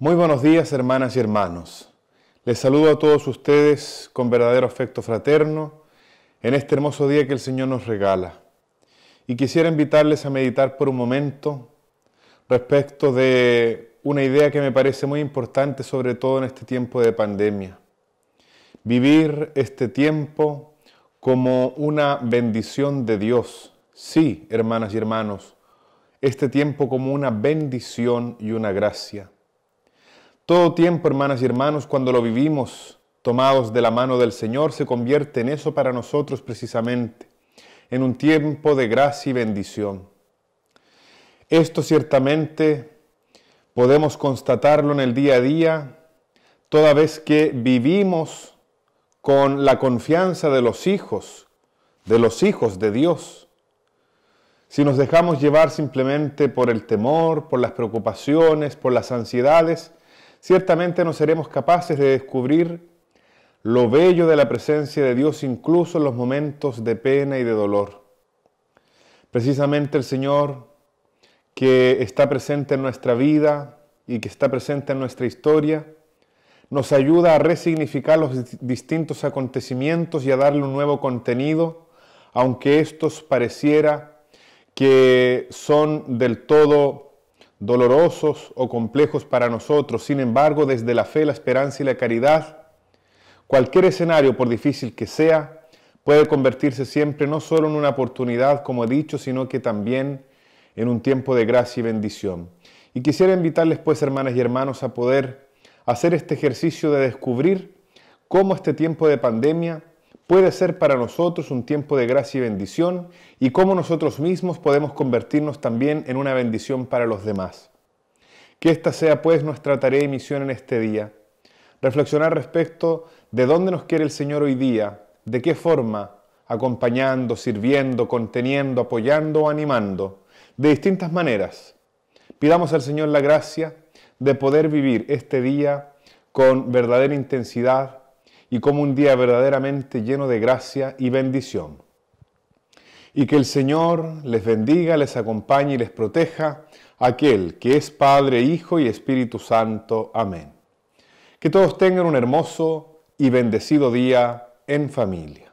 Muy buenos días hermanas y hermanos. Les saludo a todos ustedes con verdadero afecto fraterno en este hermoso día que el Señor nos regala. Y quisiera invitarles a meditar por un momento respecto de una idea que me parece muy importante, sobre todo en este tiempo de pandemia. Vivir este tiempo como una bendición de Dios. Sí, hermanas y hermanos, este tiempo como una bendición y una gracia. Todo tiempo, hermanas y hermanos, cuando lo vivimos tomados de la mano del Señor, se convierte en eso para nosotros precisamente, en un tiempo de gracia y bendición. Esto ciertamente podemos constatarlo en el día a día, toda vez que vivimos con la confianza de los hijos, de los hijos de Dios. Si nos dejamos llevar simplemente por el temor, por las preocupaciones, por las ansiedades, ciertamente no seremos capaces de descubrir lo bello de la presencia de Dios incluso en los momentos de pena y de dolor. Precisamente el Señor que está presente en nuestra vida y que está presente en nuestra historia, nos ayuda a resignificar los distintos acontecimientos y a darle un nuevo contenido, aunque estos pareciera que son del todo dolorosos o complejos para nosotros, sin embargo, desde la fe, la esperanza y la caridad, cualquier escenario, por difícil que sea, puede convertirse siempre no solo en una oportunidad, como he dicho, sino que también en un tiempo de gracia y bendición. Y quisiera invitarles, pues, hermanas y hermanos, a poder hacer este ejercicio de descubrir cómo este tiempo de pandemia puede ser para nosotros un tiempo de gracia y bendición y cómo nosotros mismos podemos convertirnos también en una bendición para los demás. Que esta sea pues nuestra tarea y misión en este día. Reflexionar respecto de dónde nos quiere el Señor hoy día, de qué forma, acompañando, sirviendo, conteniendo, apoyando o animando, de distintas maneras. Pidamos al Señor la gracia de poder vivir este día con verdadera intensidad, y como un día verdaderamente lleno de gracia y bendición. Y que el Señor les bendiga, les acompañe y les proteja, aquel que es Padre, Hijo y Espíritu Santo. Amén. Que todos tengan un hermoso y bendecido día en familia.